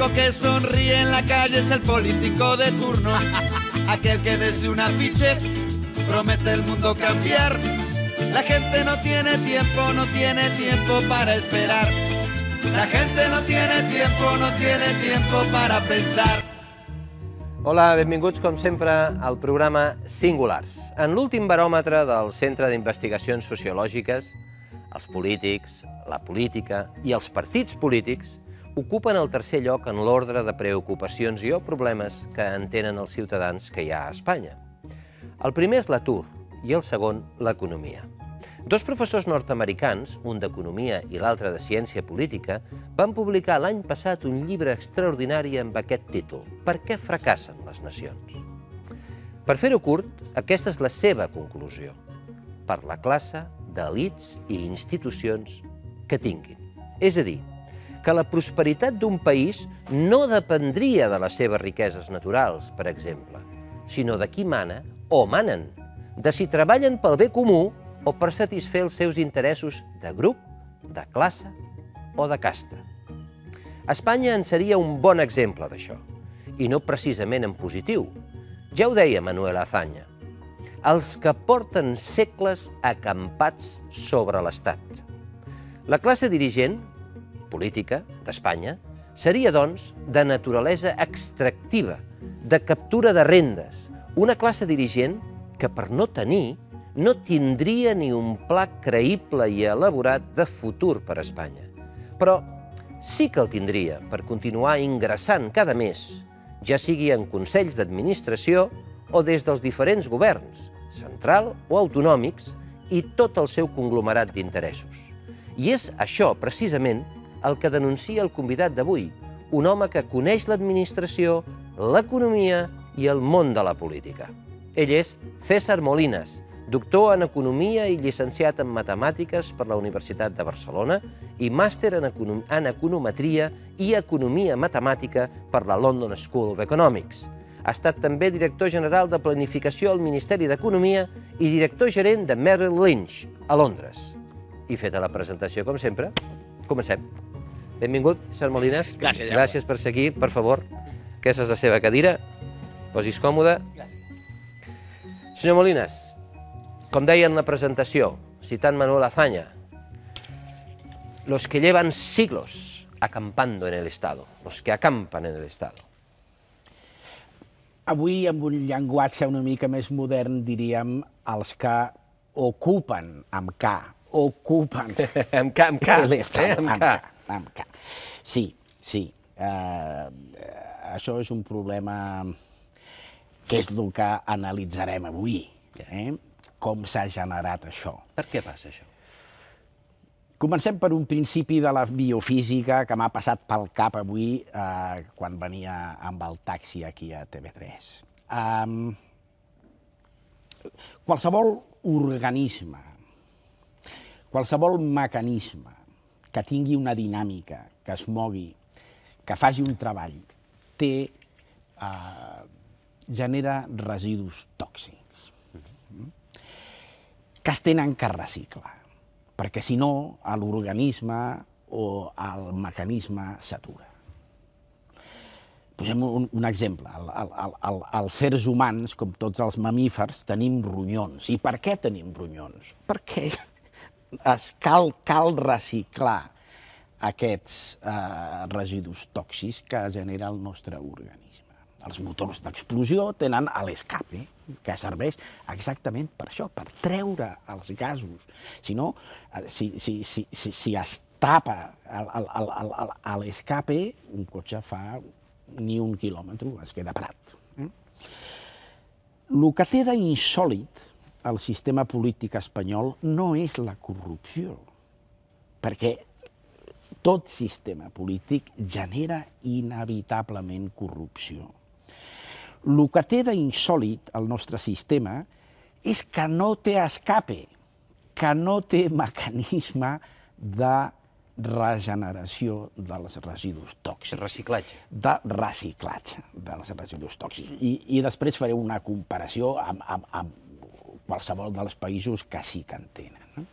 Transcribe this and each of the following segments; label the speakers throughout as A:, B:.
A: único que sonríe en la calle es el político de turno. Aquel que desde un afiche promete el mundo cambiar. La gente no tiene tiempo, no tiene
B: tiempo para esperar. La gente no tiene tiempo, no tiene tiempo para pensar. Hola, benvinguts com sempre al programa Singulars. En l'últim baròmetre del Centre d'Investigacions Sociològiques, els polítics, la política i els partits polítics ocupen el tercer lloc en l'ordre de preocupacions i o problemes que entenen els ciutadans que hi ha a Espanya. El primer és l'atur i el segon l'economia. Dos professors nord-americans, un d'Economia i l'altre de Ciència Política, van publicar l'any passat un llibre extraordinari amb aquest títol, Per què fracassen les nacions? Per fer-ho curt, aquesta és la seva conclusió. Per la classe d'elits i institucions que tinguin. És a dir, que la prosperitat d'un país no dependria de les seves riqueses naturals, per exemple, sinó de qui mana o manen, de si treballen pel bé comú o per satisfer els seus interessos de grup, de classe o de casta. Espanya en seria un bon exemple d'això, i no precisament en positiu. Ja ho deia Manuel Azaña. Els que porten segles acampats sobre l'Estat. La classe dirigent, política d'Espanya seria, doncs, de naturalesa extractiva, de captura de rendes, una classe dirigent que per no tenir no tindria ni un pla creïble i elaborat de futur per a Espanya. Però sí que el tindria per continuar ingressant cada mes, ja sigui en consells d'administració o des dels diferents governs, central o autonòmics, i tot el seu conglomerat d'interessos. I és això, precisament, el que denuncia el convidat d'avui, un home que coneix l'administració, l'economia i el món de la política. Ell és César Molines, doctor en Economia i llicenciat en Matemàtiques per la Universitat de Barcelona i màster en, econom en Econometria i Economia Matemàtica per la London School of Economics. Ha estat també director general de Planificació al Ministeri d'Economia i director gerent de Merrill Lynch, a Londres. I feta la presentació, com sempre, comencem. Benvingut, Sant Molines. Gràcies. Ja. Gràcies per ser aquí, per favor. Aquesta és la seva cadira. Posis còmode. Gràcies. Senyor Molines, com deia en la presentació, citant Manuel Azaña, los que llevan siglos acampando en el Estado, los que acampan en el
A: Estado. Avui, amb un llenguatge una mica més modern, diríem, els que ocupen, amb K, ocupen... amb K, amb K, eh? amb K. Enca. Sí, sí. Eh, eh, això és un problema que és el que analitzarem avui. Eh? Com s'ha generat això. Per què passa això? Comencem per un principi de la biofísica que m'ha passat pel cap avui eh, quan venia amb el taxi aquí a TV3. Um, qualsevol organisme, qualsevol mecanisme que tingui una dinàmica, que es mogui, que faci un treball, té, eh, genera residus tòxics, mm-hmm. que es tenen que reciclar, perquè si no l'organisme o el mecanisme s'atura. Posem un, un exemple. El, el, el, els sers humans, com tots els mamífers, tenim ronyons. I per què tenim ronyons? Perquè es cal, cal reciclar aquests eh, residus tòxics que genera el nostre organisme. Els motors d'explosió tenen a l'escape, eh, que serveix exactament per això, per treure els gasos. Si no, eh, si, si, si, si, si es tapa a l'escape, un cotxe fa ni un quilòmetre, es queda parat. El eh. que té d'insòlit, al sistema polític espanyol no és la corrupció, perquè tot sistema polític genera inevitablement corrupció. El que té d'insòlid el nostre sistema és que no té escape, que no té mecanisme de regeneració dels residus tòxics. Reciclatge. De reciclatge dels residus tòxics. I, i després faré una comparació amb, amb, amb, qualsevol dels països que sí que en tenen. No?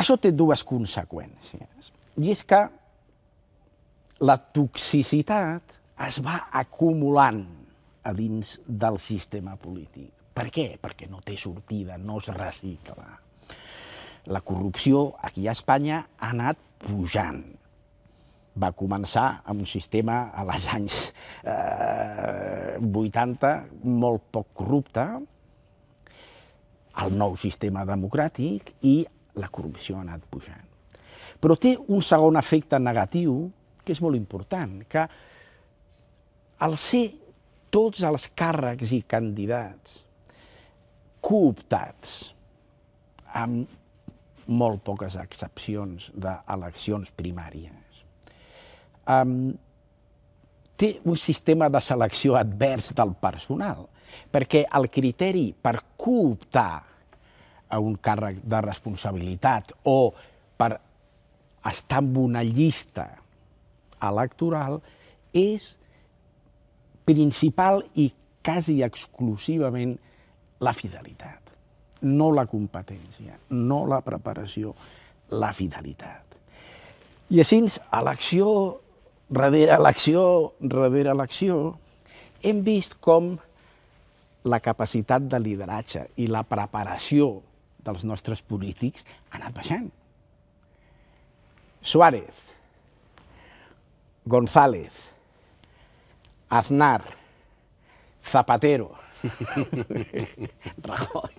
A: Això té dues conseqüències, i és que la toxicitat es va acumulant a dins del sistema polític. Per què? Perquè no té sortida, no es recicla. La corrupció aquí a Espanya ha anat pujant. Va començar amb un sistema a les anys eh, 80 molt poc corrupte, el nou sistema democràtic i la corrupció ha anat pujant. Però té un segon efecte negatiu que és molt important, que al ser tots els càrrecs i candidats cooptats, amb molt poques excepcions d'eleccions primàries, um, té un sistema de selecció advers del personal, perquè el criteri per cooptar a un càrrec de responsabilitat o per estar en una llista electoral és principal i quasi exclusivament la fidelitat, no la competència, no la preparació, la fidelitat. I així, l'acció, darrere l'acció, darrere l'acció, hem vist com la capacitat de lideratge i la preparació dels nostres polítics ha anat baixant. Suárez, González, Aznar, Zapatero, Rajoy,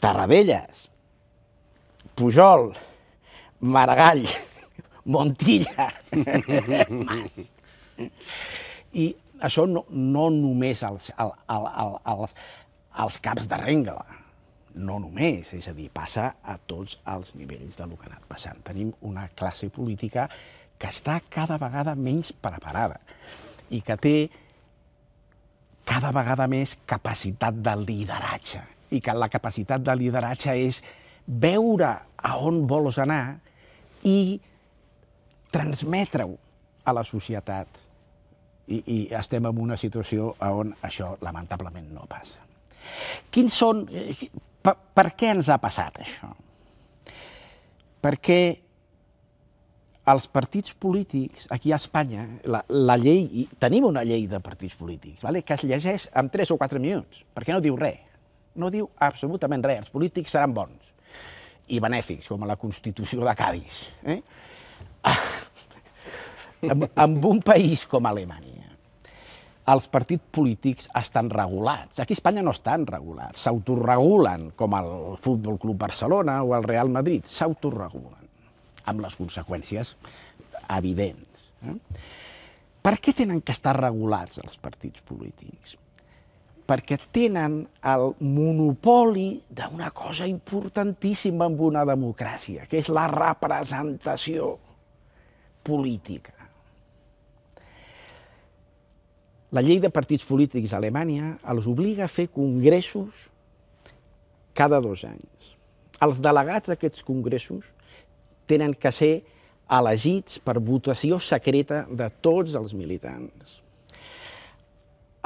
A: Tarradellas, Pujol, Maragall, Montilla, I això no, no només als, als, als, als, als caps de Rengla, no només, és a dir, passa a tots els nivells de lo que ha anat passant. Tenim una classe política que està cada vegada menys preparada i que té cada vegada més capacitat de lideratge i que la capacitat de lideratge és veure a on vols anar i transmetre-ho a la societat i, i estem en una situació on això lamentablement no passa. Quins són... Eh, per, per què ens ha passat això? Perquè els partits polítics, aquí a Espanya, la, la llei, i tenim una llei de partits polítics, vale? que es llegeix en 3 o 4 minuts, perquè no diu res. No diu absolutament res. Els polítics seran bons i benèfics, com a la Constitució de Cádiz. Eh? amb, amb un país com Alemanya, els partits polítics estan regulats. Aquí a Espanya no estan regulats, s'autorregulen, com el Futbol Club Barcelona o el Real Madrid, s'autorregulen, amb les conseqüències evidents. Eh? Per què tenen que estar regulats els partits polítics? Perquè tenen el monopoli d'una cosa importantíssima en una democràcia, que és la representació política. La llei de partits polítics a Alemanya els obliga a fer congressos cada dos anys. Els delegats d'aquests congressos tenen que ser elegits per votació secreta de tots els militants.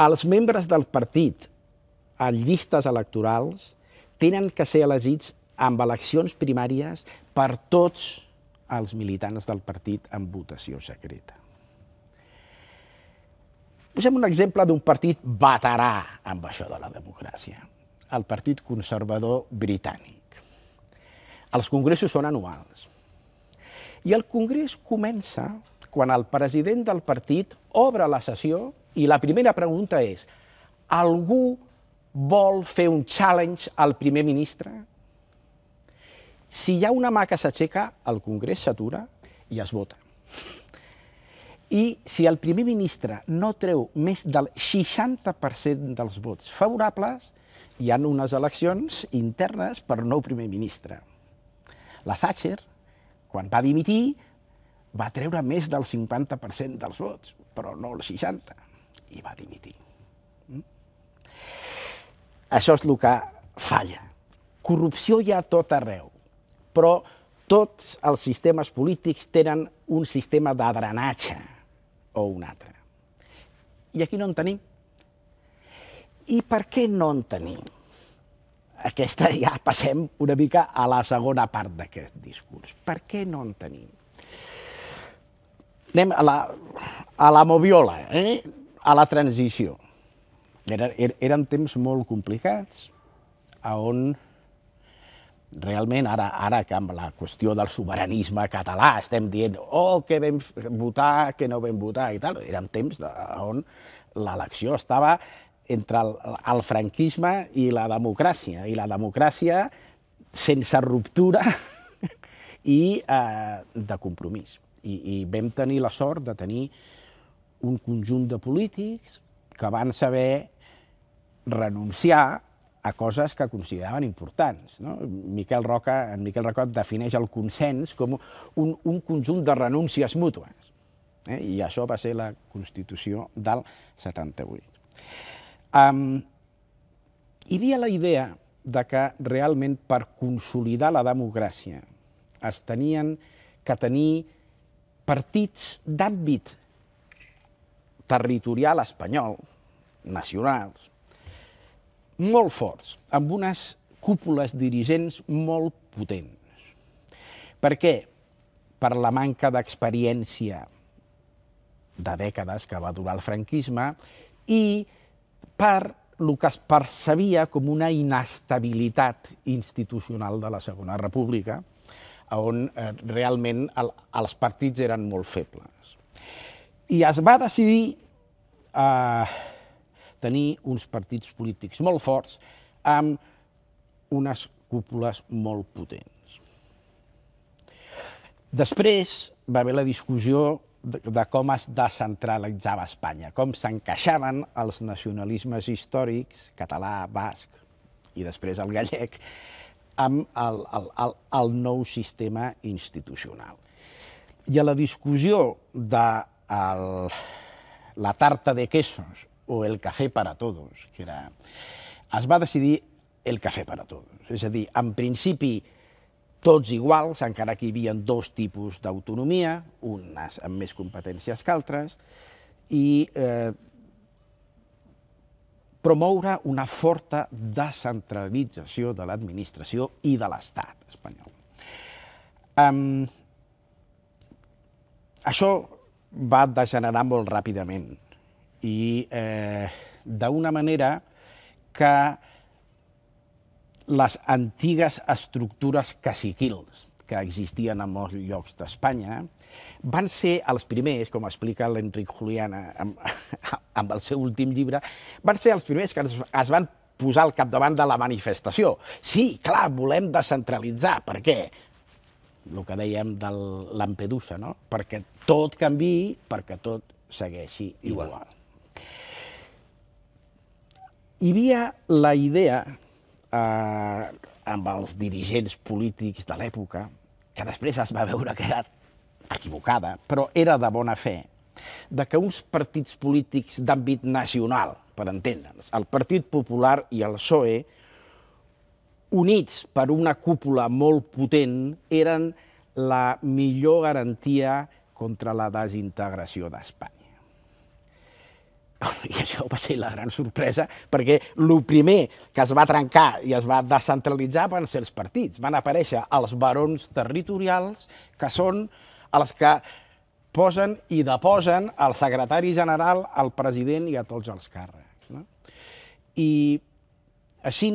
A: Els membres del partit en llistes electorals tenen que ser elegits amb eleccions primàries per tots els militants del partit en votació secreta. Posem un exemple d'un partit veterà amb això de la democràcia, el Partit Conservador Britànic. Els congressos són anuals. I el congrés comença quan el president del partit obre la sessió i la primera pregunta és algú vol fer un challenge al primer ministre? Si hi ha una mà que s'aixeca, el congrés s'atura i es vota. I si el primer ministre no treu més del 60% dels vots favorables, hi han unes eleccions internes per nou primer ministre. La Thatcher, quan va dimitir, va treure més del 50% dels vots, però no el 60%, i va dimitir. Mm? Això és el que falla. Corrupció hi ha tot arreu, però tots els sistemes polítics tenen un sistema de drenatge o un altre. I aquí no en tenim. I per què no en tenim? Aquesta ja passem una mica a la segona part d'aquest discurs. Per què no en tenim? Anem a la, a la moviola, eh? a la transició. Eren, er, eren temps molt complicats, on realment ara, ara que amb la qüestió del sobiranisme català estem dient oh, que vam votar, que no vam votar i tal, érem temps de, on l'elecció estava entre el, el franquisme i la democràcia, i la democràcia sense ruptura i eh, de compromís. I, I vam tenir la sort de tenir un conjunt de polítics que van saber renunciar a coses que consideraven importants. No? Miquel Roca, en Miquel Roca defineix el consens com un, un conjunt de renúncies mútues. Eh? I això va ser la Constitució del 78. Um, hi havia la idea de que realment per consolidar la democràcia es tenien que tenir partits d'àmbit territorial espanyol, nacionals, molt forts, amb unes cúpules dirigents molt potents. Per què? Per la manca d'experiència de dècades que va durar el franquisme i per el que es percebia com una inestabilitat institucional de la Segona República, on eh, realment el, els partits eren molt febles. I es va decidir eh, tenir uns partits polítics molt forts amb unes cúpules molt potents. Després va haver la discussió de, com es descentralitzava Espanya, com s'encaixaven els nacionalismes històrics, català, basc i després el gallec, amb el, el, el, el nou sistema institucional. I a la discussió de el, la tarta de quesos o el cafè per a tots, que era... Es va decidir el cafè per a tots. És a dir, en principi, tots iguals, encara que hi havia dos tipus d'autonomia, unes amb més competències que altres, i eh, promoure una forta descentralització de l'administració i de l'Estat espanyol. Um, això va degenerar molt ràpidament i eh, d'una manera que les antigues estructures caciquils que existien en molts llocs d'Espanya van ser els primers, com explica l'Enric Juliana amb, amb el seu últim llibre, van ser els primers que es, es van posar al capdavant de la manifestació. Sí, clar, volem descentralitzar. Per què? El que dèiem de Lampedusa, no? Perquè tot canvi, perquè tot segueixi igual. igual hi havia la idea eh, amb els dirigents polítics de l'època, que després es va veure que era equivocada, però era de bona fe, de que uns partits polítics d'àmbit nacional, per entendre'ns, el Partit Popular i el PSOE, units per una cúpula molt potent, eren la millor garantia contra la desintegració d'Espanya. I això va ser la gran sorpresa, perquè el primer que es va trencar i es va descentralitzar van ser els partits. Van aparèixer els barons territorials, que són els que posen i deposen al secretari general, al president i a tots els càrrecs. No? I així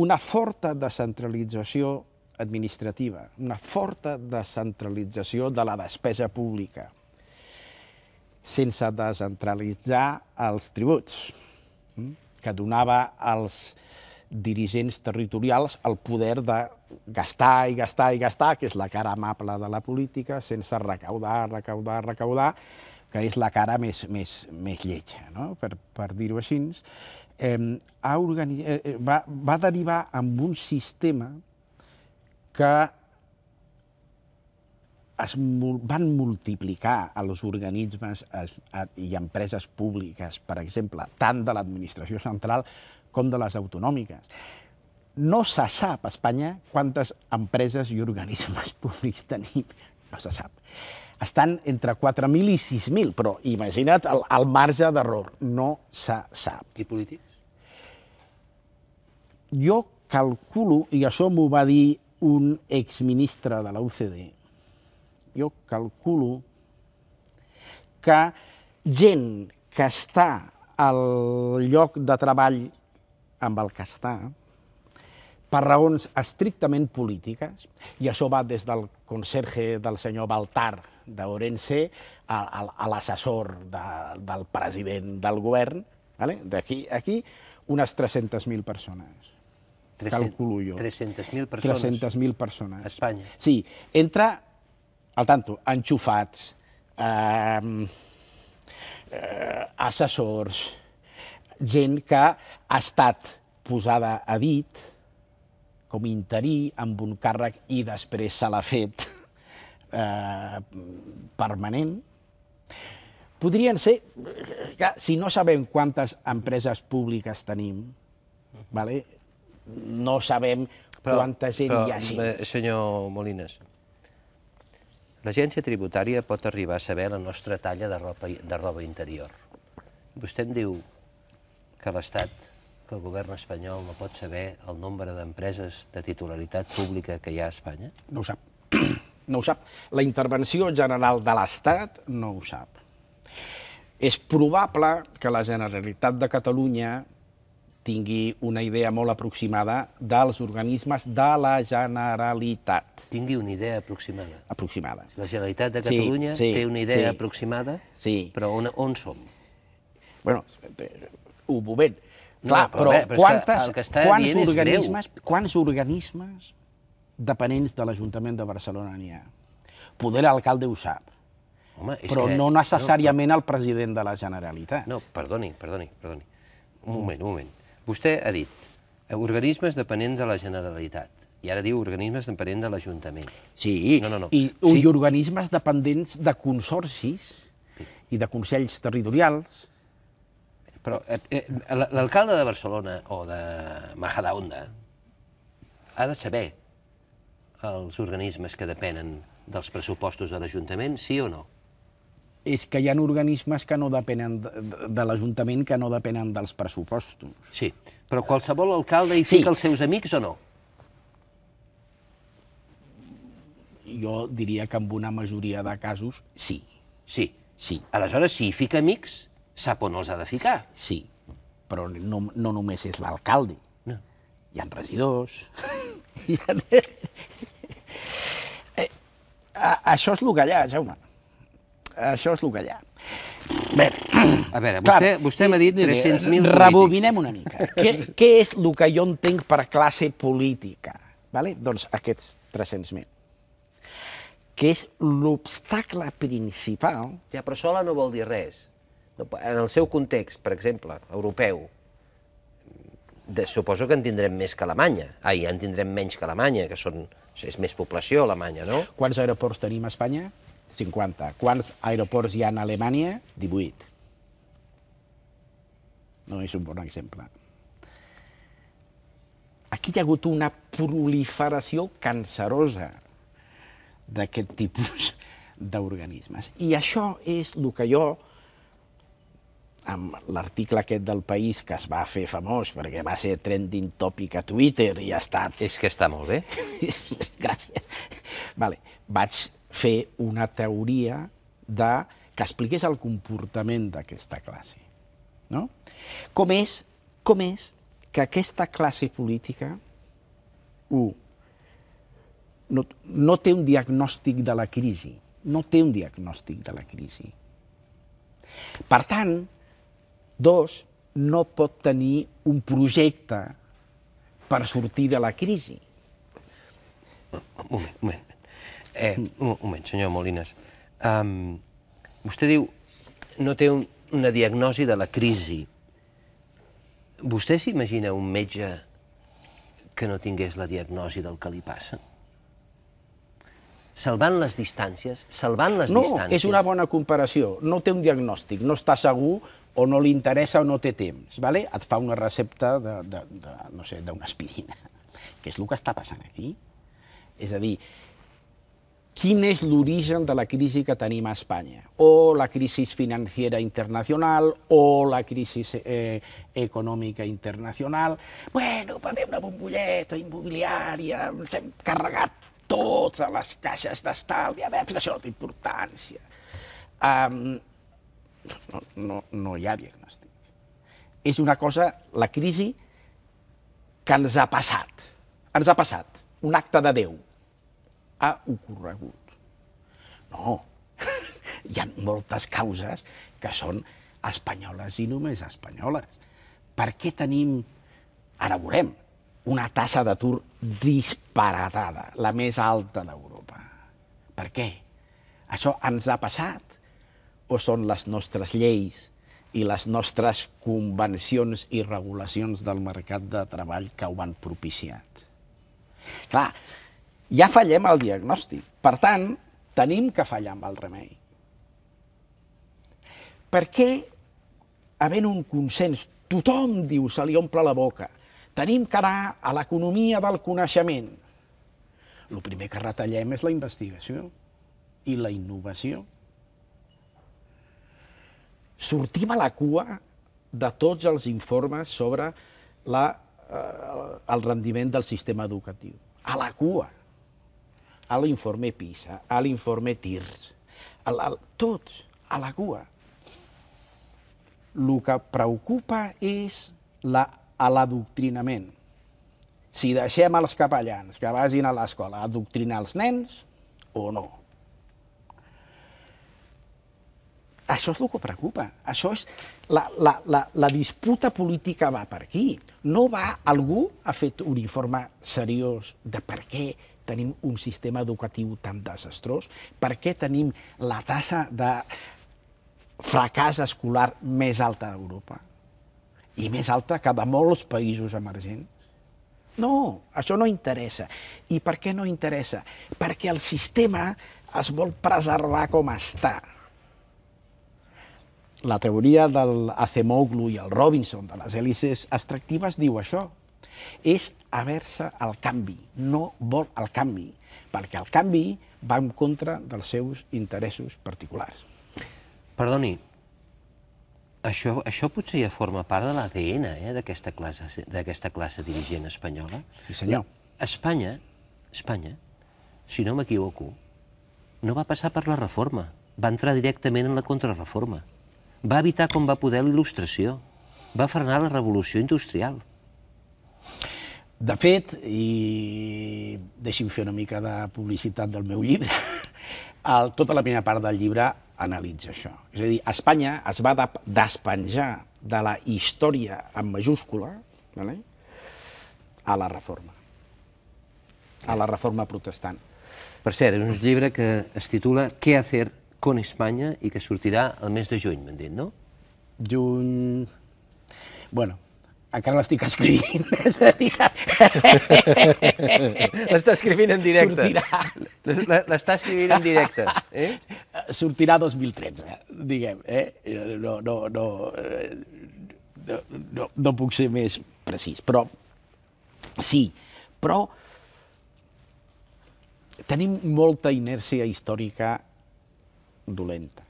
A: una forta descentralització administrativa, una forta descentralització de la despesa pública, sense descentralitzar els tributs, mm, que donava als dirigents territorials el poder de gastar i gastar i gastar, que és la cara amable de la política, sense recaudar, recaudar, recaudar, que és la cara més, més, més lletja, no? per, per dir-ho així, eh, ha eh, va, va derivar amb un sistema que es van multiplicar a organismes i empreses públiques, per exemple, tant de l'administració central com de les autonòmiques. No se sap a Espanya quantes empreses i organismes públics tenim. No se sap. Estan entre 4.000 i 6.000, però imagina't el, el marge d'error. No se sap. I polítics? Jo calculo, i això m'ho va dir un exministre de la UCD, jo calculo que gent que està al lloc de treball amb el que està, per raons estrictament polítiques, i això va des del conserge del senyor Baltar d'Orense a, a, a l'assessor de, del president del govern, vale? d'aquí aquí unes 300.000 persones. 300, calculo jo. 300.000 persones. 300.000 persones. A Espanya. Sí, entre al tanto, enxufats, ehm, eh, assessors, gent que ha estat posada a dit com interí amb un càrrec i després se l'ha fet eh, permanent. Podrien ser, clar, si no sabem quantes empreses públiques tenim, vale? no sabem però, quanta gent però, hi ha. Eh, Així.
B: Senyor Molines, L'agència tributària pot arribar a saber la nostra talla de roba, de roba interior. Vostè em diu que l'Estat, que el govern espanyol no pot saber el nombre d'empreses de titularitat pública que hi ha a Espanya?
A: No ho sap. No ho sap. La intervenció general de l'Estat no ho sap. És probable que la Generalitat de Catalunya tingui una idea molt aproximada dels organismes de la Generalitat. Tingui una idea aproximada. Aproximada. La Generalitat de Catalunya sí, sí, té una idea sí, aproximada, sí. però on, on som? Bueno, un moment. No, Clar, però, però, però quantes, que que quants, organismes, quants organismes dependents de l'Ajuntament de Barcelona n'hi ha? Poder l'alcalde ho sap,
B: Home, és però que... no necessàriament
A: no, però... el president de la Generalitat. No, perdoni, perdoni, perdoni. Un moment, un moment Vostè ha dit
B: eh, organismes depenent de la Generalitat. I ara diu organismes depenent de l'Ajuntament. Sí, no, no, no. I, sí. i
A: organismes dependents de consorcis i de consells territorials. Però eh,
B: eh, l'alcalde de Barcelona o de Majadahonda ha de saber els organismes que depenen dels pressupostos de l'Ajuntament, sí o no?
A: és que hi ha organismes que no depenen de, de l'Ajuntament, que no depenen dels pressupostos. Sí, però qualsevol alcalde hi sí. fica els seus amics o no? Jo diria que en una majoria de casos sí. Sí? Sí. Aleshores, si hi fica amics, sap on els ha de ficar. Sí, però no, no només és l'alcalde. No. Hi ha regidors... hi ha... Eh, a, això és el que hi ha, Jaume. Això és el que hi ha. Bé, a veure, vostè, vostè m'ha dit 300.000 Rebobinem una mica. què, què és el que jo entenc per classe política? Vale? Doncs aquests 300.000 que és l'obstacle principal...
B: Ja, però sola no vol dir res. En el seu context, per exemple, europeu, de, suposo que en tindrem més que Alemanya. Ai, ah, en tindrem menys que Alemanya, que són, és més població Alemanya,
A: no? Quants aeroports tenim a Espanya? 50. Quants aeroports hi ha a Alemanya? 18. No és un bon exemple. Aquí hi ha hagut una proliferació cancerosa d'aquest tipus d'organismes. I això és el que jo, amb l'article aquest del País, que es va fer famós perquè va ser trending topic a Twitter i ha estat... És que està molt bé. Gràcies. Vale, vaig fer una teoria de, que expliqués el comportament d'aquesta classe. No? Com, és, com és que aquesta classe política, u, no, no té un diagnòstic de la crisi, no té un diagnòstic de la crisi. Per tant, dos, no pot tenir un projecte per sortir de la crisi.
B: Un moment, un moment. Eh, un moment, senyor Molines. Um, vostè diu no té un, una diagnosi de la crisi. Vostè s'imagina un metge que no tingués la diagnosi del que li passa? Salvant les distàncies, salvant les no, distàncies... No,
A: és una bona comparació. No té un diagnòstic, no està segur o no li interessa o no té temps, vale? et fa una recepta de, de, de no sé, d'una aspirina, que és el que està passant aquí. És a dir, quin és l'origen de la crisi que tenim a Espanya, o la crisi financera internacional, o la crisi eh, econòmica internacional. Bueno, va haver una bombolleta immobiliària, ens hem carregat tots a les caixes d'estalvi, a veure, això no té importància. Um, no, no, no hi ha diagnòstic. És una cosa, la crisi, que ens ha passat. Ens ha passat, un acte de Déu ha ocorregut. No, hi ha moltes causes que són espanyoles i només espanyoles. Per què tenim, ara veurem, una tassa d'atur disparatada, la més alta d'Europa? Per què? Això ens ha passat? O són les nostres lleis i les nostres convencions i regulacions del mercat de treball que ho han propiciat? Clar, ja fallem al diagnòstic. Per tant, tenim que fallar amb el remei. Per què, havent un consens, tothom diu, se li omple la boca, tenim que anar a l'economia del coneixement. El primer que retallem és la investigació i la innovació. Sortim a la cua de tots els informes sobre la, eh, el rendiment del sistema educatiu. A la cua a l'informe Pisa, a l'informe TIRS, a la, tots a la cua. El que preocupa és l'adoctrinament. La, si deixem els capellans que vagin a l'escola a adoctrinar els nens o no. Això és el que preocupa. Això és la, la, la, la disputa política va per aquí. No va algú ha fet un informe seriós de per què tenim un sistema educatiu tan desastrós? Per què tenim la tassa de fracàs escolar més alta d'Europa? I més alta que de molts països emergents? No, això no interessa. I per què no interessa? Perquè el sistema es vol preservar com està la teoria del Acemoglu i el Robinson de les hèlices extractives diu això. És aversa al canvi, no vol el canvi, perquè el canvi va en contra dels seus interessos particulars. Perdoni,
B: això, això potser ja forma part de l'ADN eh, d'aquesta classe, classe dirigent espanyola. Sí, senyor. Espanya, Espanya, si no m'equivoco, no va passar per la reforma, va entrar directament en la contrarreforma. Va evitar com va poder la il·lustració, va frenar la revolució industrial.
A: De fet, i deixi'm fer una mica de publicitat del meu llibre, el, tota la primera part del llibre analitza això. És a dir, Espanya es va despenjar de la història en majúscula vale? a la reforma, a la reforma protestant. Per cert, és
B: un llibre que es titula Què hacer con España i que sortirà el mes de juny, m'han dit, no?
A: Juny... Bueno, encara l'estic escrivint.
B: L'està escrivint en directe. Sortirà... L'està escrivint en directe.
A: Eh? Sortirà 2013, diguem. Eh? No, no, no, no, eh, no, no puc ser més precís, però sí, però tenim molta inèrcia històrica dolenta.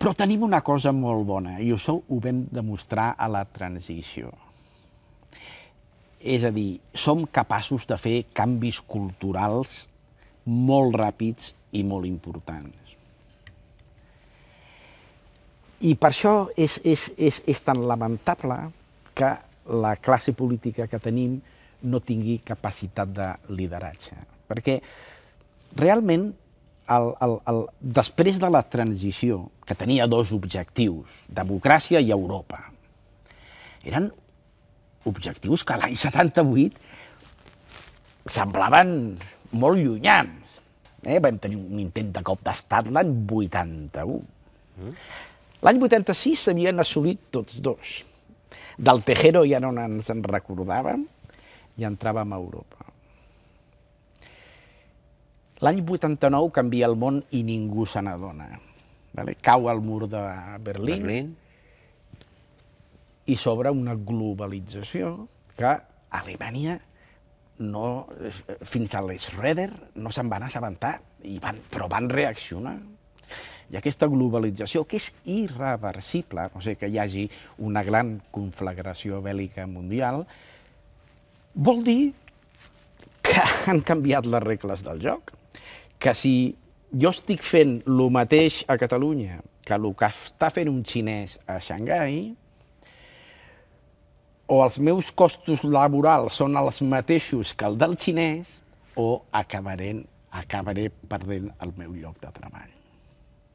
A: Però tenim una cosa molt bona, i això ho vam demostrar a la transició. És a dir, som capaços de fer canvis culturals molt ràpids i molt importants. I per això és, és, és, és tan lamentable que la classe política que tenim no tingui capacitat de lideratge. Perquè realment el, el, el, després de la transició, que tenia dos objectius, democràcia i Europa, eren objectius que l'any 78 semblaven molt llunyans. Eh? Vam tenir un intent de cop d'estat l'any 81. L'any 86 s'havien assolit tots dos. Del Tejero ja no ens en recordàvem i entràvem a Europa. L'any 89 canvia el món i ningú se n'adona. Vale? Cau el mur de Berlín, Berlín i s'obre una globalització que Alemanya no, fins a l'Schroeder no se'n van assabentar, i van, però van reaccionar. I aquesta globalització, que és irreversible, no sé que hi hagi una gran conflagració bèl·lica mundial, vol dir que han canviat les regles del joc que si jo estic fent el mateix a Catalunya que el que està fent un xinès a Xangai, o els meus costos laborals són els mateixos que el del xinès, o acabaré, acabaré perdent el meu lloc de treball.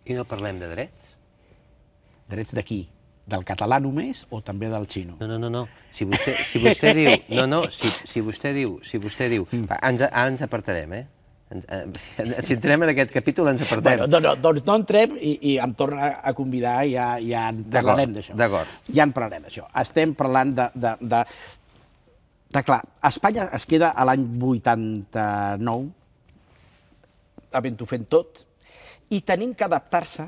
B: I no parlem de drets?
A: Drets d'aquí? Del català només o també del xino? No, no, no, no. Si vostè, si vostè diu... No, no,
B: si, si vostè diu... Si vostè diu... Mm. Ens, ara
A: ens apartarem, eh? Si eh, entrem en aquest capítol ens apartem. Bueno, no, no, doncs no entrem i, i em torna a convidar i ja, ja en parlarem d'això. D'acord. Ja en parlarem d'això. Estem parlant de, de, de, de... Clar, Espanya es queda a l'any 89, havent-ho fent tot, i tenim que adaptar-se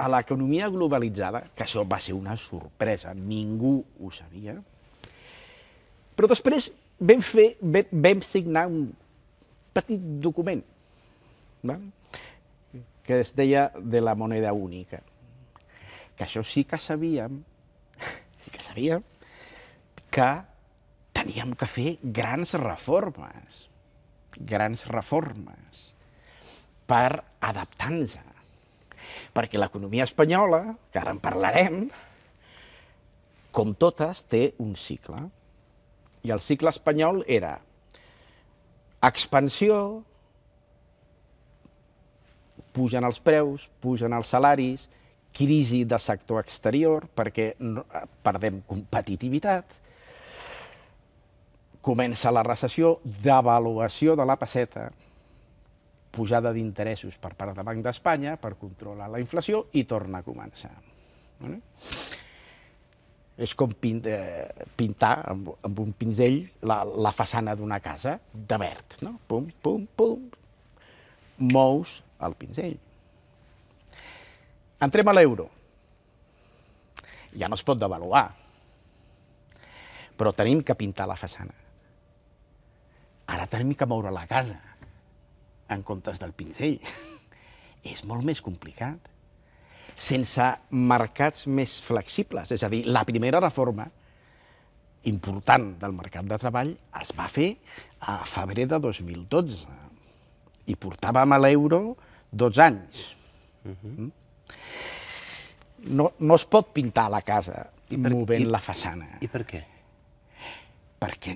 A: a l'economia globalitzada, que això va ser una sorpresa, ningú ho sabia, però després vam, fer, vam, vam signar un petit document va? que es deia de la moneda única. Que això sí que sabíem, sí que sabíem, que teníem que fer grans reformes, grans reformes, per adaptar-nos. Perquè l'economia espanyola, que ara en parlarem, com totes, té un cicle. I el cicle espanyol era expansió, pugen els preus, pugen els salaris, crisi de sector exterior perquè perdem competitivitat, comença la recessió, devaluació de la pesseta, pujada d'interessos per part del Banc d'Espanya per controlar la inflació i torna a començar. Vale? és com pint, eh, pintar amb, amb un pinzell la, la façana d'una casa de verd, no? Pum, pum, pum. Mous el pinzell. Entrem a l'euro. Ja no es pot devaluar, però tenim que pintar la façana. Ara tenim que moure la casa en comptes del pinzell. és molt més complicat sense mercats més flexibles. És a dir, la primera reforma important del mercat de treball es va fer a febrer de 2012 i portàvem a l'euro 12 anys. Mhm. Mm? no, no es pot pintar la casa I per, movent i, la façana. I per què? Perquè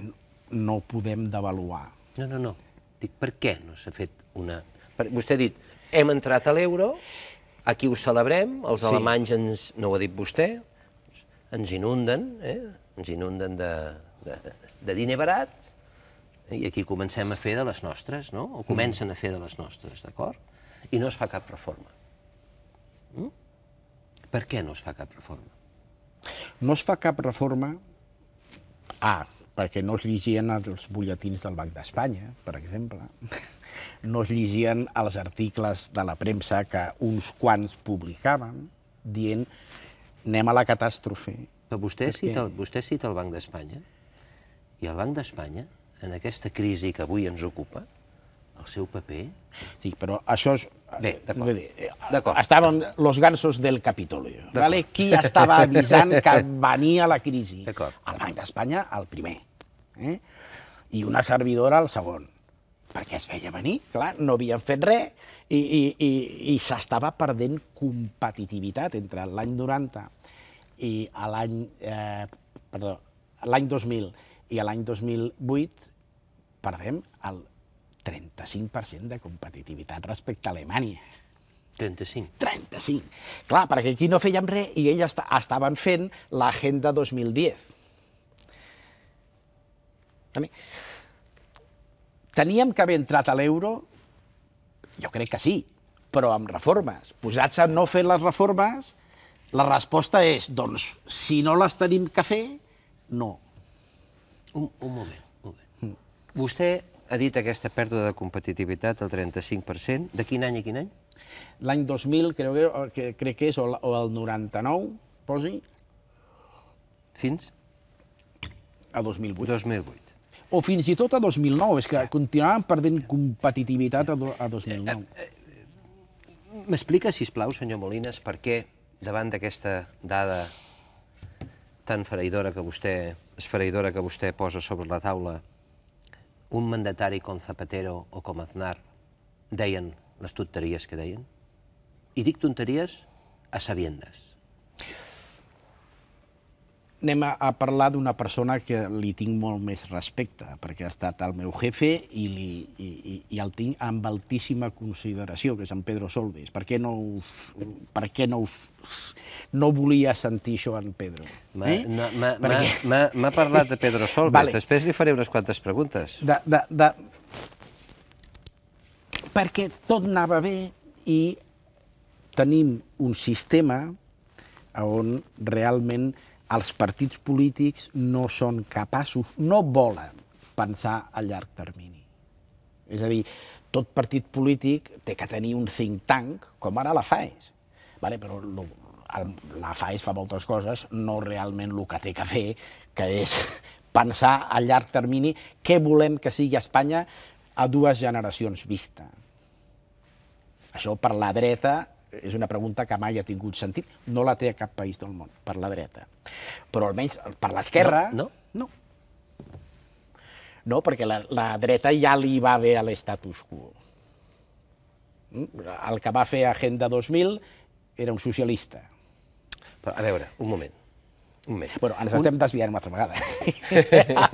A: no podem devaluar.
B: No, no, no. Dic, per què no s'ha fet una... vostè ha dit, hem entrat a l'euro, Aquí ho celebrem, els sí. alemanys, ens, no ho ha dit vostè, ens inunden, eh? ens inunden de, de, de diner barat, i aquí comencem a fer de les nostres, no? O mm. comencen a fer de les nostres, d'acord? I no es fa cap reforma.
A: Mm? Per què no es fa cap reforma? No es fa cap reforma, A, ah, perquè no es llegien els butlletins del Banc d'Espanya, per exemple, no es llegien els articles de la premsa que uns quants publicaven, dient anem a la catàstrofe. Però vostè, perquè... cita, el, vostè
B: cita el Banc d'Espanya, i el Banc d'Espanya, en aquesta crisi que avui ens ocupa,
A: el seu paper? Sí, però això és... Bé, d'acord. Eh, estaven los gansos del Capitolio. ¿vale? Qui estava avisant que venia la crisi? El Banc d'Espanya, el primer. Eh? I una servidora, el segon. Perquè es veia venir, clar, no havien fet res i, i, i, i s'estava perdent competitivitat entre l'any 90 i l'any... Eh, perdó, l'any 2000 i l'any 2008 perdem el 35% de competitivitat respecte a Alemanya. 35. 35. Clar, perquè aquí no fèiem res i ells estaven fent l'agenda 2010. Teníem que haver entrat a l'euro? Jo crec que sí, però amb reformes. Posats a no fer les reformes, la resposta és, doncs, si no les tenim que fer, no. Un, un moment, un moment. Mm. Vostè ha dit aquesta
B: pèrdua de competitivitat el 35%.
A: De quin any a quin any? L'any 2000, crec eh, que, crec que és, o, o el 99, posi. Fins? A 2008. 2008 o fins i tot a 2009, és que continuàvem perdent competitivitat a, 2009. Eh, eh, m'explica, si plau, senyor
B: Molines, per què davant d'aquesta dada tan feridora que vostè, esfereïdora que vostè posa sobre la taula, un mandatari com Zapatero o com Aznar deien les tonteries que deien? I dic tonteries a sabiendes
A: anem a, a parlar d'una persona que li tinc molt més respecte, perquè ha estat el meu jefe i, li, i, i, i el tinc amb altíssima consideració, que és en Pedro Solves. Per què no, per què no, no volia sentir això en Pedro? M'ha eh? no, perquè... parlat de Pedro Solves, vale. després li faré unes quantes preguntes. De, de, de... Perquè tot anava bé i tenim un sistema on realment els partits polítics no són capaços, no volen pensar a llarg termini. És a dir, tot partit polític té que tenir un think tank, com ara la FAES. Vale, però lo, el, la FAES fa moltes coses, no realment el que té que fer, que és pensar a llarg termini què volem que sigui Espanya a dues generacions vista. Això per la dreta és una pregunta que mai ha tingut sentit, no la té a cap país del món, per la dreta. Però almenys per l'esquerra... No, no? No. No, perquè la, la dreta ja li va bé a l'estatus quo. Mm? El que va fer Agenda 2000 era un socialista. Però, a veure, un moment. Un moment. Bueno, ens un... estem desviant una altra vegada.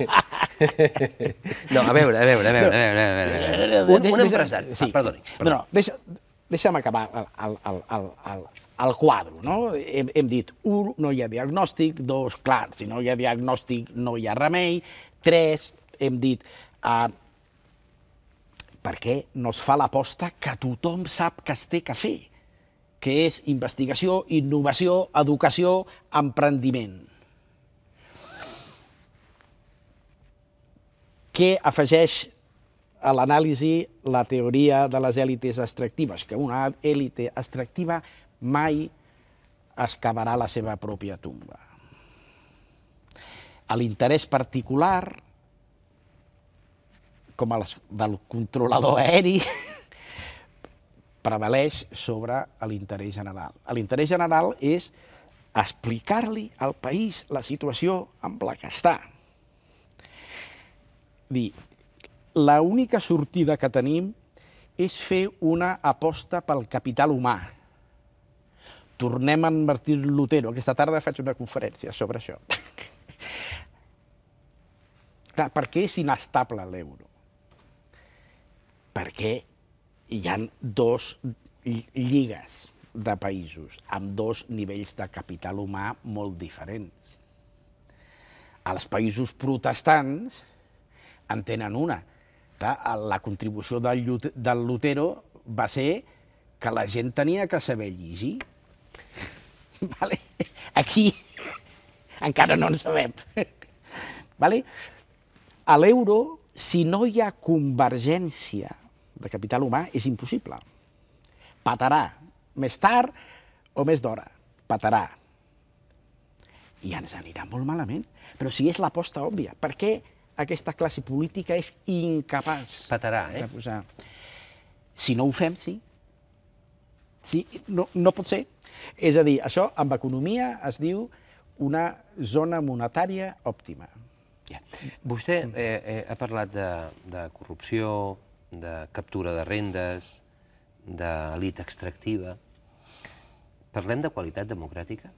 A: no, a veure, a veure, a veure, a veure, a veure. A veure. Un, un empresari, sí. ah, perdoni. perdoni. No, no, deixa, Deixa'm acabar el, el, el, el, el quadre, no? Hem, hem dit, un, no hi ha diagnòstic, dos, clar, si no hi ha diagnòstic no hi ha remei, tres, hem dit, uh, per què no es fa l'aposta que tothom sap que es té que fer, que és investigació, innovació, educació, emprendiment. Què afegeix a l'anàlisi la teoria de les èlites extractives, que una élite extractiva mai excavarà la seva pròpia tumba. A L'interès particular, com el del controlador aeri, prevaleix sobre l'interès general. L'interès general és explicar-li al país la situació amb la que està. Dir, la única sortida que tenim és fer una aposta pel capital humà. Tornem a invertir Lutero. Aquesta tarda faig una conferència sobre això. Clar, per què és inestable l'euro? Perquè hi han dos lligues de països amb dos nivells de capital humà molt diferents. Els països protestants en tenen una, Clar, la contribució del, del Lutero va ser que la gent tenia que saber llegir. Vale? Aquí encara no en sabem. Vale? A l'euro, si no hi ha convergència de capital humà, és impossible. Patarà més tard o més d'hora. Patarà. I ens anirà molt malament. Però si és l'aposta òbvia, Per què? aquesta classe política és incapaç...
B: Patarà, eh? De
A: posar. Si no ho fem, sí. sí no, no pot ser. És a dir, això amb economia es diu una zona monetària òptima. Ja.
B: Vostè eh, eh, ha parlat de, de corrupció, de captura de rendes, d'elit extractiva. Parlem de qualitat democràtica?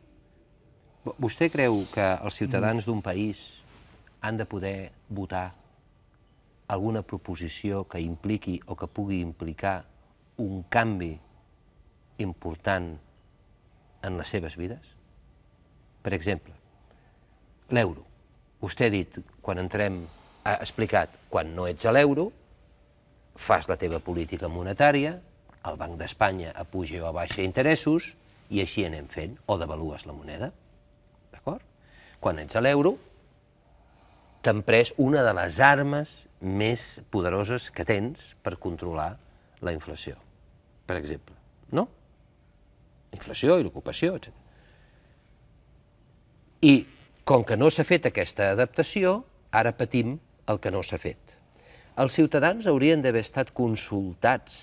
B: Vostè creu que els ciutadans d'un país han de poder votar alguna proposició que impliqui o que pugui implicar un canvi important en les seves vides? Per exemple, l'euro. Vostè ha dit, quan entrem, ha explicat, quan no ets a l'euro, fas la teva política monetària, el Banc d'Espanya apuja o abaixa interessos, i així anem fent, o devalues la moneda, d'acord? Quan ets a l'euro, t'han pres una de les armes més poderoses que tens per controlar la inflació, per exemple. No? Inflació i l'ocupació, etc. I com que no s'ha fet aquesta adaptació, ara patim el que no s'ha fet. Els ciutadans haurien d'haver estat consultats,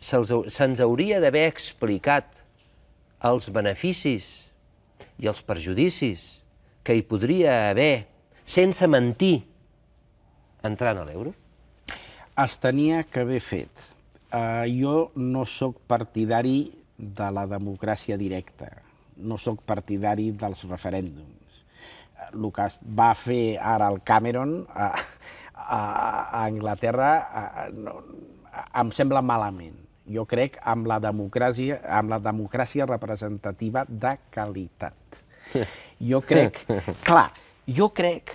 B: se'ns hauria d'haver explicat els beneficis i els perjudicis que hi podria
A: haver sense mentir, entrant a l'euro? Es tenia que haver fet. Uh, jo no sóc partidari de la democràcia directa, no sóc partidari dels referèndums. El eh, que va fer ara el Cameron a, a, a Anglaterra a, eh, a, no, a, em sembla malament. Jo crec amb la democràcia, amb la democràcia representativa de qualitat. Jo crec, clar, jo crec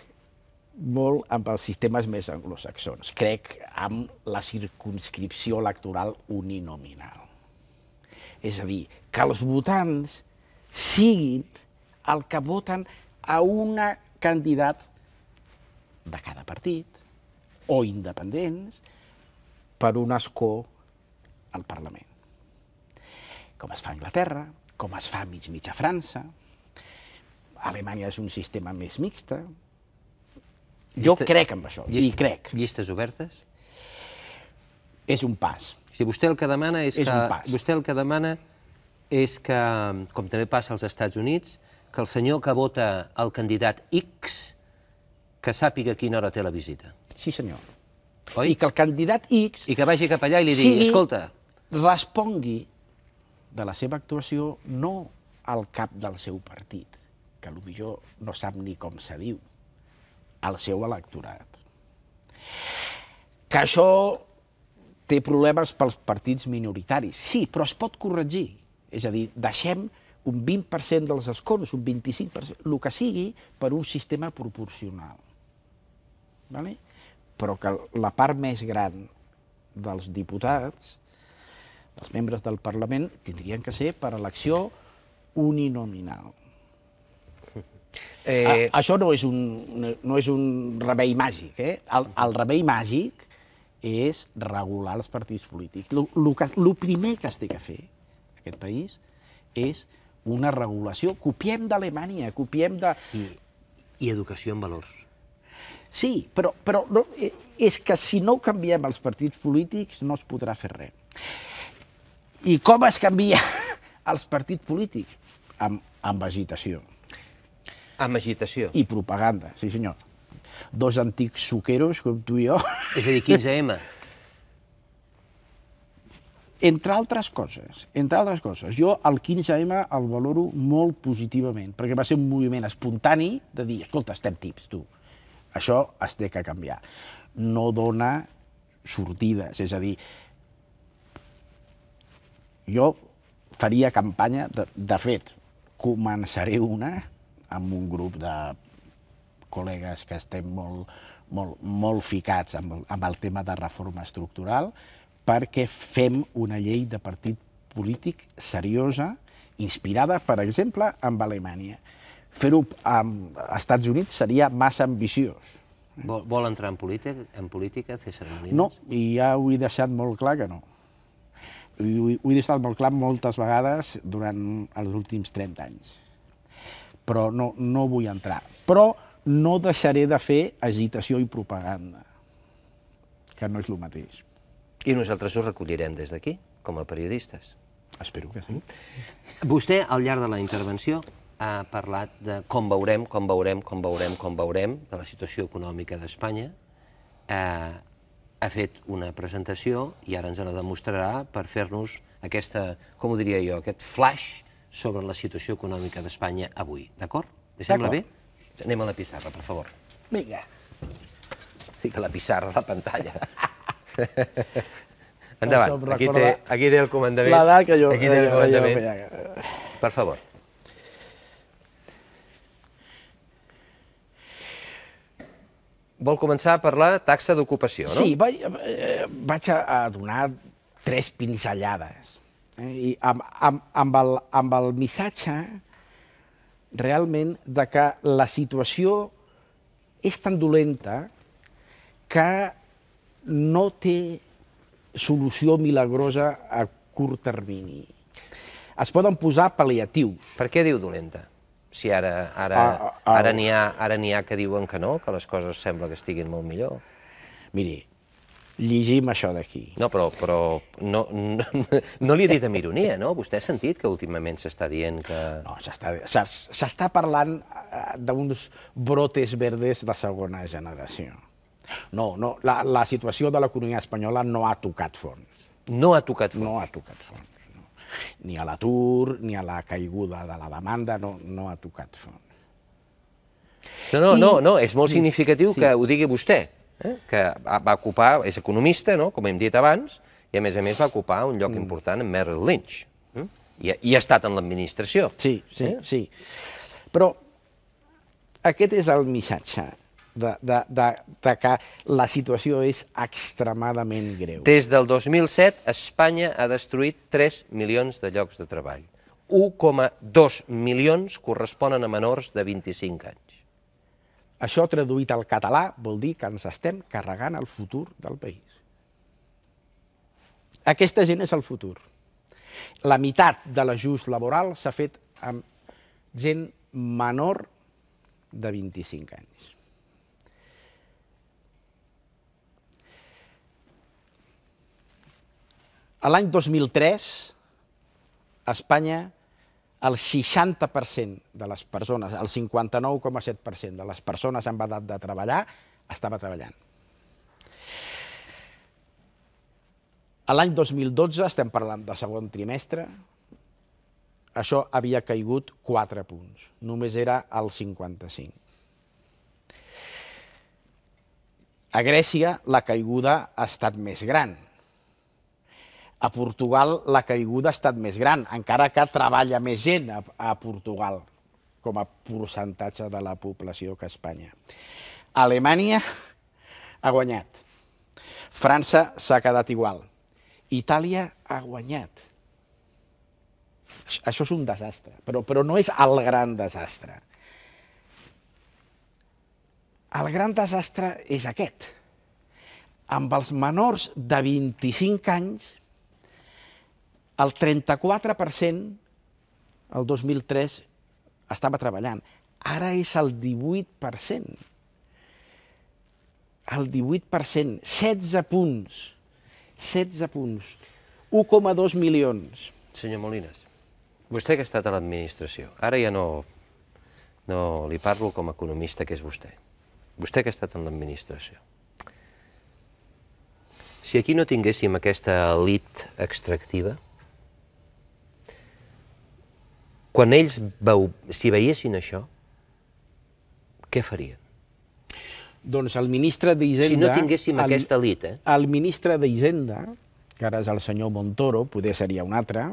A: molt amb els sistemes més anglosaxons. Crec amb la circunscripció electoral uninominal. És a dir, que els votants siguin el que voten a un candidat de cada partit o independents per un escó al Parlament. Com es fa a Anglaterra, com es fa a mig mitja França, Alemanya és un sistema més mixta. Llista, jo crec en això, llista, i crec.
B: Llistes obertes? És un pas. Si vostè el que demana és, és que... Vostè el que demana és que, com també passa als Estats Units, que el senyor que vota el candidat X que sàpiga a quina hora té la visita. Sí, senyor.
A: Oi? I que el candidat
B: X... I que vagi cap allà i li digui, escolta...
A: respongui de la seva actuació no al cap del seu partit, que potser no sap ni com se diu, al seu electorat. Que això té problemes pels partits minoritaris, sí, però es pot corregir. És a dir, deixem un 20% dels escons, un 25%, el que sigui, per un sistema proporcional. Vale? Però que la part més gran dels diputats, dels membres del Parlament, tindrien que ser per elecció uninominal. Eh... A, això no és, un, no és un remei màgic. Eh? El, el remei màgic és regular els partits polítics. El primer que es té que fer aquest país és una regulació. Copiem d'Alemanya, copiem de... I, I educació en valors. Sí, però, però no, eh, és que si no canviem els partits polítics no es podrà fer res. I com es canvia els partits polítics? Amb, amb agitació. Amb agitació. I propaganda, sí senyor. Dos antics suqueros, com tu i jo. És a dir, 15M. Entre altres coses, entre altres coses, jo el 15M el valoro molt positivament, perquè va ser un moviment espontani de dir, escolta, estem tips, tu, això es té que canviar. No dona sortides, és a dir, jo faria campanya, de, de fet, començaré una amb un grup de col·legues que estem molt, molt, molt ficats amb el, amb el tema de reforma estructural perquè fem una llei de partit polític seriosa, inspirada, per exemple, amb Alemanya. Fer-ho amb Estats Units seria massa ambiciós.
B: Vol, vol entrar en política, en política César Molins? No,
A: i ja ho he deixat molt clar que no. ho, ho he deixat molt clar moltes vegades durant els últims 30 anys però no, no vull entrar. Però no deixaré de fer agitació i propaganda, que no és el mateix.
B: I nosaltres ho recollirem des d'aquí, com a periodistes. Espero que sí. Vostè, al llarg de la intervenció, ha parlat de com veurem, com veurem, com veurem, com veurem, de la situació econòmica d'Espanya. Eh, ha fet una presentació i ara ens la demostrarà per fer-nos aquesta, com ho diria jo, aquest flash sobre la situació econòmica d'Espanya avui, d'acord? Li sembla bé? Anem a la pissarra, per favor. Vinga. Fica la pissarra a la pantalla. Endavant, aquí té, aquí té el comandament. L'edat que jo... Aquí té el eh, comandament. Per favor. Vol començar a parlar taxa d'ocupació, no? Sí, vaig,
A: eh, vaig a donar tres pinzellades eh? i amb, amb, amb, el, amb el missatge realment de que la situació és tan dolenta que no té solució milagrosa a curt termini. Es poden posar pal·liatius. Per què diu dolenta? Si ara, ara, ah, ah, ah. ara n'hi
B: ha, ara ha que diuen que no, que les coses sembla que estiguin molt millor. Miri, llegim això d'aquí. No, però, però no, no, no li he dit amb ironia, no? Vostè ha sentit que últimament
A: s'està dient que... No, s'està parlant eh, d'uns brotes verdes de segona generació. No, no, la, la situació de l'economia espanyola no ha tocat fons. No ha tocat fons? No ha tocat fons. No. Ni a l'atur, ni a la caiguda de la demanda, no, no ha tocat fons. No,
B: no, I... no, no, és molt significatiu sí. que ho digui vostè eh? que va ocupar, és economista, no? com hem dit abans, i a més a més va ocupar un lloc mm. important en Merrill Lynch. Eh? Mm. I, I ha estat en
A: l'administració. Sí, sí, eh? sí. Però aquest és el missatge de, de, de, de que la situació és extremadament greu.
B: Des del 2007, Espanya ha destruït 3 milions de llocs de treball. 1,2 milions corresponen a menors de 25 anys.
A: Això traduït al català vol dir que ens estem carregant el futur del país. Aquesta gent és el futur. La meitat de l'ajust laboral s'ha fet amb gent menor de 25 anys. L'any 2003, Espanya el 60% de les persones, el 59,7% de les persones amb edat de treballar estava treballant. l'any 2012, estem parlant de segon trimestre, això havia caigut 4 punts, només era el 55. A Grècia la caiguda ha estat més gran, a Portugal la caiguda ha estat més gran, encara que treballa més gent a, a Portugal com a percentatge de la població que a Espanya. Alemanya ha guanyat. França s'ha quedat igual. Itàlia ha guanyat. Això és un desastre, però, però no és el gran desastre. El gran desastre és aquest. Amb els menors de 25 anys, el 34% el 2003 estava treballant. Ara és el 18%. El 18%, 16 punts. 16 punts. 1,2 milions. Senyor Molines, vostè que
B: ha estat a l'administració, ara ja no, no li parlo com a economista que és vostè. Vostè que ha estat en l'administració. Si aquí no tinguéssim aquesta elit extractiva, Quan ells, veu, si veiessin això, què farien?
A: Doncs el ministre d'Hisenda... Si no tinguéssim el, aquesta elit, eh? El ministre d'Hisenda, que ara és el senyor Montoro, poder seria un altre,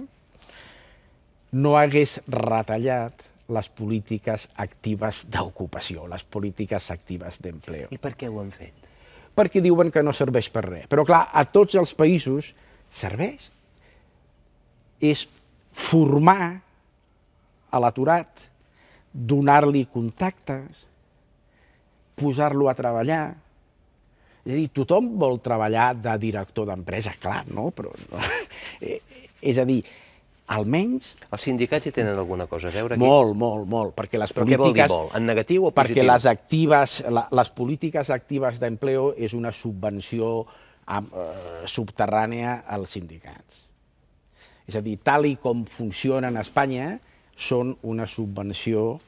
A: no hagués retallat les polítiques actives d'ocupació, les polítiques actives d'empleo. I per què ho han fet? Perquè diuen que no serveix per res. Però clar, a tots els països serveix. És formar a l'aturat, donar-li contactes, posar-lo a treballar. És a dir, tothom vol treballar de director d'empresa, clar, no? Però, no. Eh, és a dir, almenys... Els sindicats
B: hi tenen alguna cosa a veure aquí? Molt,
A: molt, molt, perquè les polítiques... què vol dir vol? En
B: negatiu o positiu? Perquè les,
A: actives, la, les polítiques actives d'empleo és una subvenció amb, eh, subterrània als sindicats. És a dir, tal i com funciona en Espanya, són una subvenció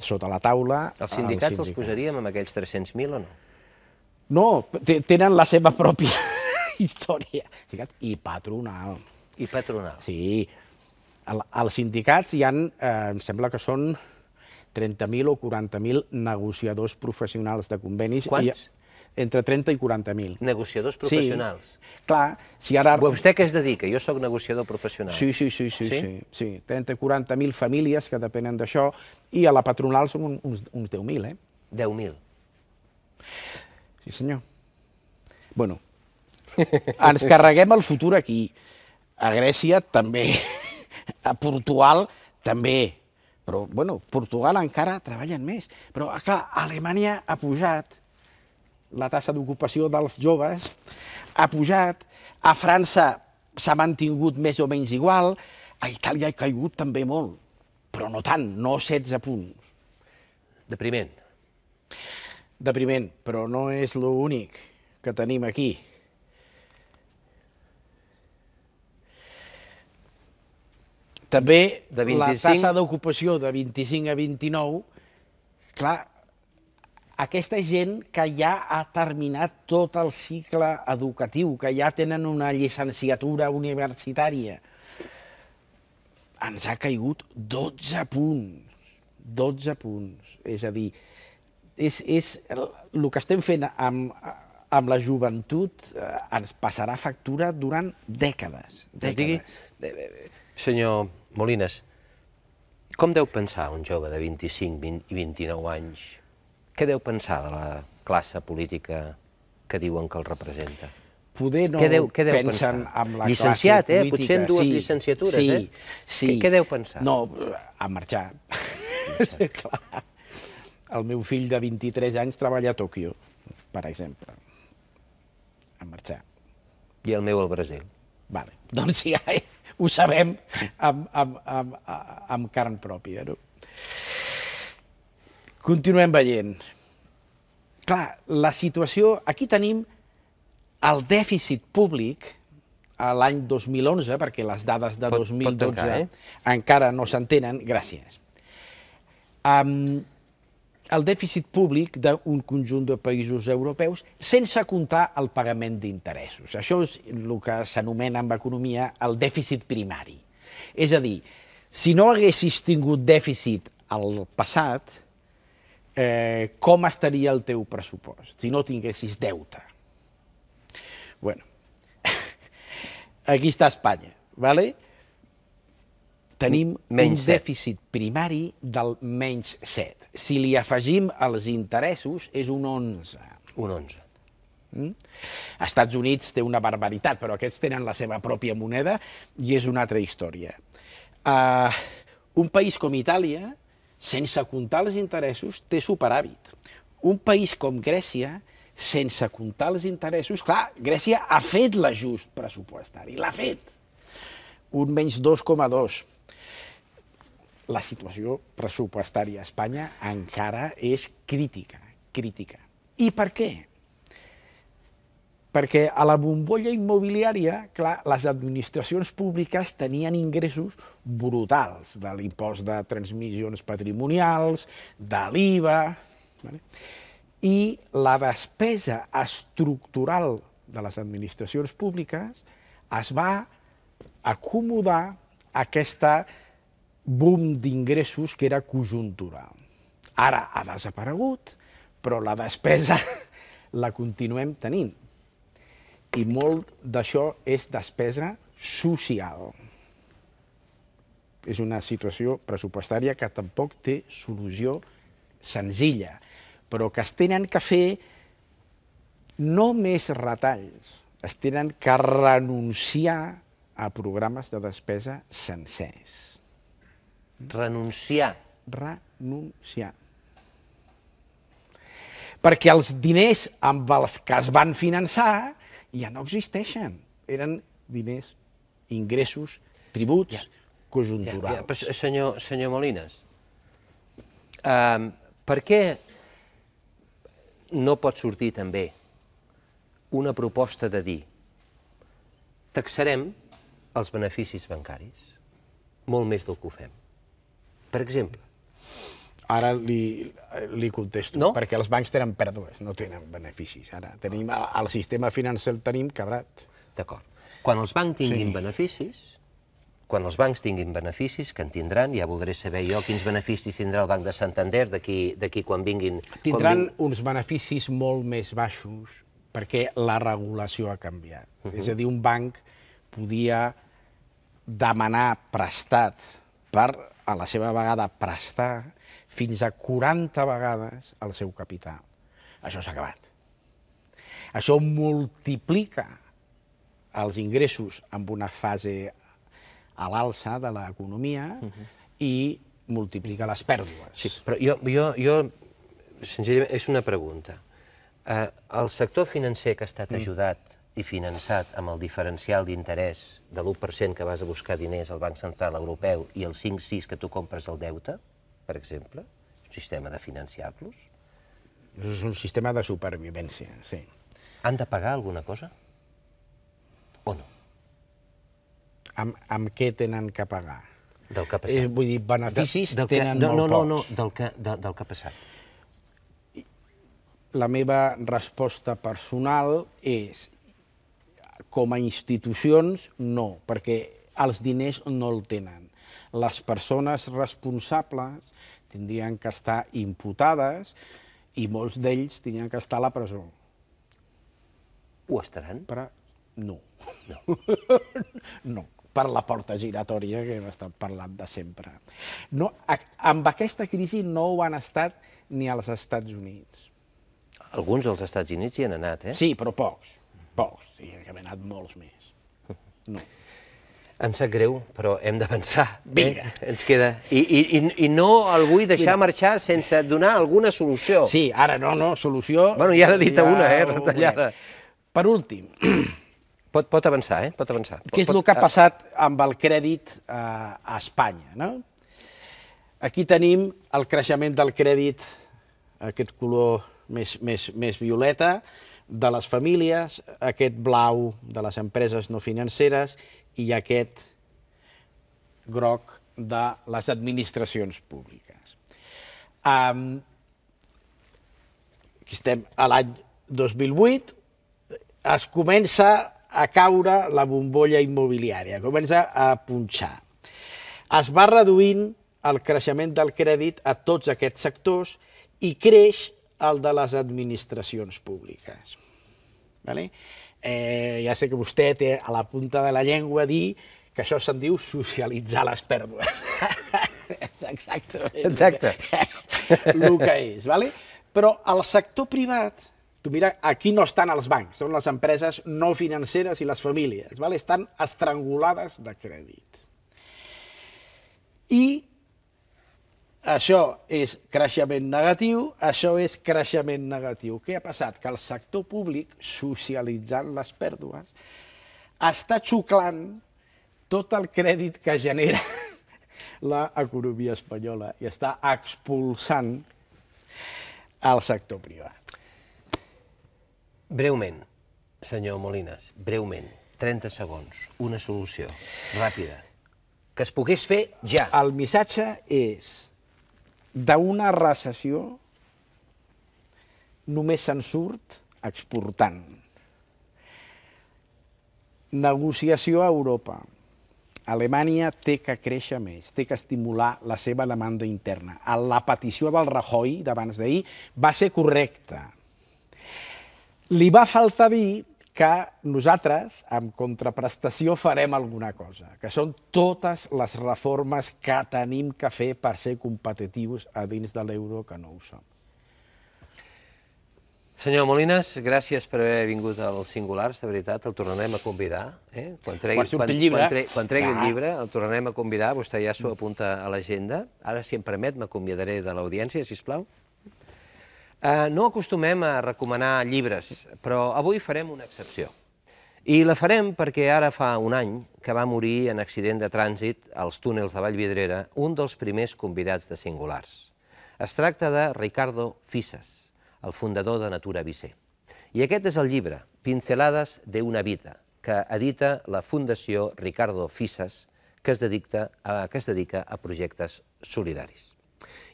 A: sota la taula... Els sindicats els posaríem amb aquells 300.000 o no? No, tenen la seva pròpia història. I patronal. I patronal. Sí. Als sindicats hi han, eh, em sembla que són 30.000 o 40.000 negociadors professionals de convenis. Quants? I entre 30 i 40.000. Negociadors professionals. Sí,
B: clar, si ara... Vostè què es dedica? Jo sóc negociador professional. Sí, sí, sí, sí, sí? sí,
A: sí. 30 i 40.000 famílies que depenen d'això i a la patronal són uns, uns 10.000, eh? 10.000. Sí, senyor. Bueno, ens carreguem el futur aquí. A Grècia també, a Portugal també, però, bueno, Portugal encara treballen més. Però, clar, Alemanya ha pujat, la tassa d'ocupació dels joves ha pujat, a França s'ha mantingut més o menys igual, a Itàlia ha caigut també molt, però no tant, no 16 punts. Depriment. Depriment, però no és l'únic que tenim aquí. També de 25... la tassa d'ocupació de 25 a 29, clar, aquesta gent que ja ha terminat tot el cicle educatiu, que ja tenen una llicenciatura universitària, ens ha caigut 12 punts. 12 punts. És a dir, és, és el, el que estem fent amb, amb la joventut eh, ens passarà factura durant dècades.
B: dècades. Digui, senyor Molines, com deu pensar un jove de 25 20, i 29 anys què deu pensar de la classe política que diuen que el representa?
A: Poder no què deu, què deu pensen pensar? amb la Llicenciat, classe eh? política. Potser en dues sí, llicenciatures, sí, eh? Sí. Què, què deu pensar? No, a marxar. Sí, clar. El meu fill de 23 anys treballa a Tòquio, per exemple. A marxar. I el meu al Brasil. Vale. Doncs ja eh, ho sabem amb, amb, amb, amb carn pròpia, no? Continuem veient. Clar, la situació... Aquí tenim el dèficit públic a l'any 2011, perquè les dades de pot, 2012 pot tancar, eh? encara no s'entenen, gràcies. Um, el dèficit públic d'un conjunt de països europeus sense comptar el pagament d'interessos. Això és el que s'anomena en economia el dèficit primari. És a dir, si no haguessis tingut dèficit al passat, eh, com estaria el teu pressupost si no tinguessis deute? Bueno, aquí està Espanya, ¿vale? tenim menys un dèficit primari del menys 7. Si li afegim els interessos, és un 11. Un 11. Mm? Estats Units té una barbaritat, però aquests tenen la seva pròpia moneda i és una altra història. Uh, un país com Itàlia, sense comptar els interessos, té superàvit. Un país com Grècia, sense comptar els interessos, clar, Grècia ha fet l'ajust pressupostari, l'ha fet. Un menys 2,2. La situació pressupostària a Espanya encara és crítica, crítica. I per què? perquè a la bombolla immobiliària, clar, les administracions públiques tenien ingressos brutals de l'impost de transmissions patrimonials, de l'IVA... Vale? I la despesa estructural de les administracions públiques es va acomodar aquesta boom d'ingressos que era conjuntural. Ara ha desaparegut, però la despesa la continuem tenint i molt d'això és despesa social. És una situació pressupostària que tampoc té solució senzilla, però que es tenen que fer no més retalls, es tenen que renunciar a programes de despesa sencers. Renunciar? Renunciar. Perquè els diners amb els que es van finançar ja no existeixen. Eren diners, ingressos, tributs ja. conjunturals. Ja, ja, però,
B: senyor, senyor Molines, um, per què no pot sortir també una proposta de dir taxarem els beneficis bancaris molt més del que ho fem?
A: Per exemple, Ara li, li contesto, no? perquè els bancs tenen pèrdues, no tenen beneficis. Ara tenim el, el sistema financer el tenim quebrat. D'acord.
B: Quan els bancs tinguin sí. beneficis, quan els bancs tinguin beneficis, que en tindran, ja voldré saber jo quins beneficis tindrà el Banc de Santander d'aquí quan vinguin... Tindran quan ving...
A: uns beneficis molt més baixos perquè la regulació ha canviat. Uh -huh. És mhm. a dir, un banc podia demanar prestat per, a la seva vegada, prestar fins a 40 vegades el seu capital. Això s'ha acabat. Això multiplica els ingressos en una fase a l'alça de l'economia uh -huh. i multiplica les pèrdues. Sí, però jo, jo, jo senzillament, és una
B: pregunta. Eh, el sector financer que ha estat mm. ajudat mm. i finançat amb el diferencial d'interès de l'1% que vas a buscar diners al Banc Central Europeu i el 5-6 que tu compres el deute, per exemple, un sistema de financiar-los?
A: És un sistema de supervivència, sí. Han de pagar alguna cosa? O no? Amb, amb què tenen que pagar? Del que ha passat. Eh, vull dir, beneficis de, tenen que, no, molt no, no, No, no, del que, de, del que ha passat. La meva resposta personal és com a institucions, no, perquè els diners no el tenen les persones responsables tindrien que estar imputades i molts d'ells tindrien que estar a la presó. Ho estaran? Però no. No. no per la porta giratòria que hem estat parlant de sempre. No, a, amb aquesta crisi no ho han estat ni als Estats Units. Alguns dels Estats Units hi han anat, eh? Sí, però pocs, pocs. Hi han anat molts
B: més. No. Em sap greu, però hem d'avançar. Vinga. Eh? Ens queda... I, i, i I no el vull deixar Mira. marxar sense donar alguna solució. Sí, ara no, no,
A: solució... Bueno, ja n'ha dit ja, una, eh, retallada. Per últim...
B: Pot, pot avançar, eh? Pot avançar.
A: Què és pot, el que ha passat amb el crèdit eh, a Espanya, no? Aquí tenim el creixement del crèdit, aquest color més, més, més violeta, de les famílies, aquest blau de les empreses no financeres, i aquest groc de les administracions públiques. Um, aquí estem a l'any 2008, es comença a caure la bombolla immobiliària, comença a punxar. Es va reduint el creixement del crèdit a tots aquests sectors i creix el de les administracions públiques. Vale? eh, ja sé que vostè té a la punta de la llengua dir que això se'n diu socialitzar les pèrdues. Exactament. Exacte. El que és, vale? Però al sector privat, tu mira, aquí no estan els bancs, són les empreses no financeres i les famílies, vale? estan estrangulades de crèdit. I això és creixement negatiu, això és creixement negatiu. Què ha passat? Que el sector públic, socialitzant les pèrdues, està xuclant tot el crèdit que genera l'economia espanyola i està expulsant el sector privat. Breument, senyor Molines, breument, 30 segons, una solució ràpida, que es pogués fer ja. El missatge és d'una recessió només se'n surt exportant. Negociació a Europa. Alemanya té que créixer més, té que estimular la seva demanda interna. La petició del Rajoy d'abans d'ahir va ser correcta. Li va faltar dir que nosaltres, amb contraprestació, farem alguna cosa, que són totes les reformes que tenim que fer per ser competitius a dins de l'euro, que no ho som.
B: Senyor Molines, gràcies per haver vingut al Singulars, de veritat, el tornarem a convidar. Eh? Quan tregui, quan, quan, quan, quan tregui el llibre, el tornarem a convidar, vostè ja s'ho apunta a l'agenda. Ara, si em permet, m'acomiadaré de l'audiència, si us plau. Eh, no acostumem a recomanar llibres, però avui farem una excepció. I la farem perquè ara fa un any que va morir en accident de trànsit als túnels de Vallvidrera un dels primers convidats de Singulars. Es tracta de Ricardo Fisas, el fundador de Natura Vicer. I aquest és el llibre, Pincelades de una vida, que edita la Fundació Ricardo Fisas, que es dedica a, que es dedica a projectes solidaris.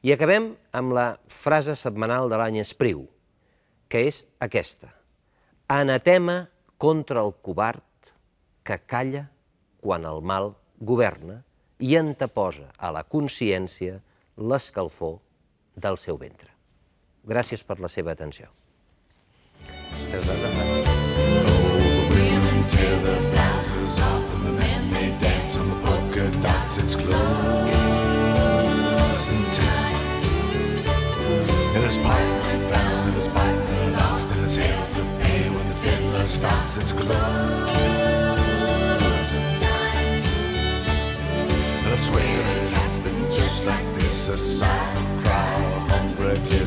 B: I acabem amb la frase setmanal de l'any Espriu, que és aquesta. Anatema contra el covard que calla quan el mal governa i anteposa a la consciència l'escalfor del seu ventre. Gràcies per la seva atenció. Gràcies. I swear happened just like this. A silent crowd, hungry kiss.